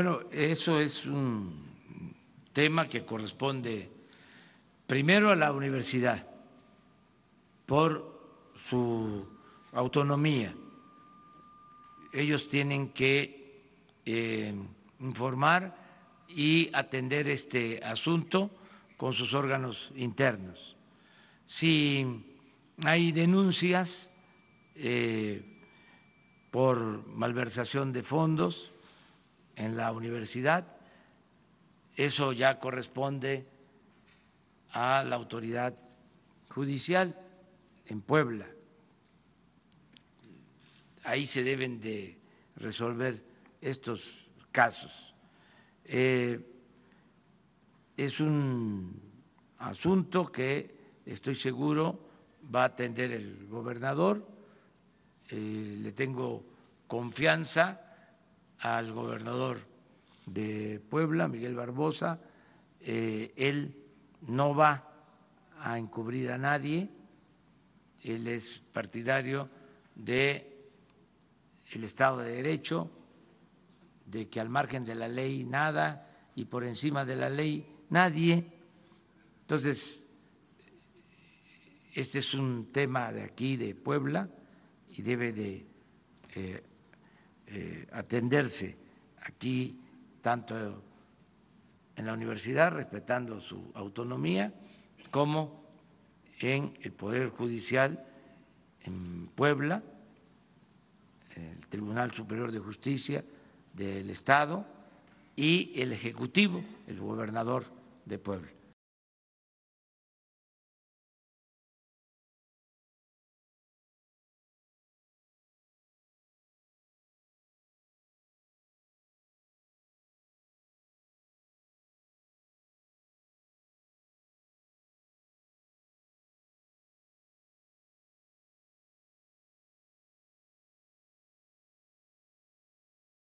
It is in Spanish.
Bueno, eso es un tema que corresponde primero a la universidad por su autonomía. Ellos tienen que eh, informar y atender este asunto con sus órganos internos. Si hay denuncias eh, por malversación de fondos, en la universidad. Eso ya corresponde a la autoridad judicial en Puebla. Ahí se deben de resolver estos casos. Eh, es un asunto que estoy seguro va a atender el gobernador, eh, le tengo confianza al gobernador de Puebla, Miguel Barbosa, eh, él no va a encubrir a nadie, él es partidario de Estado de Derecho, de que al margen de la ley nada y por encima de la ley nadie. Entonces, este es un tema de aquí, de Puebla, y debe de eh, eh, atenderse aquí, tanto en la universidad, respetando su autonomía, como en el Poder Judicial en Puebla, el Tribunal Superior de Justicia del Estado y el Ejecutivo, el gobernador de Puebla.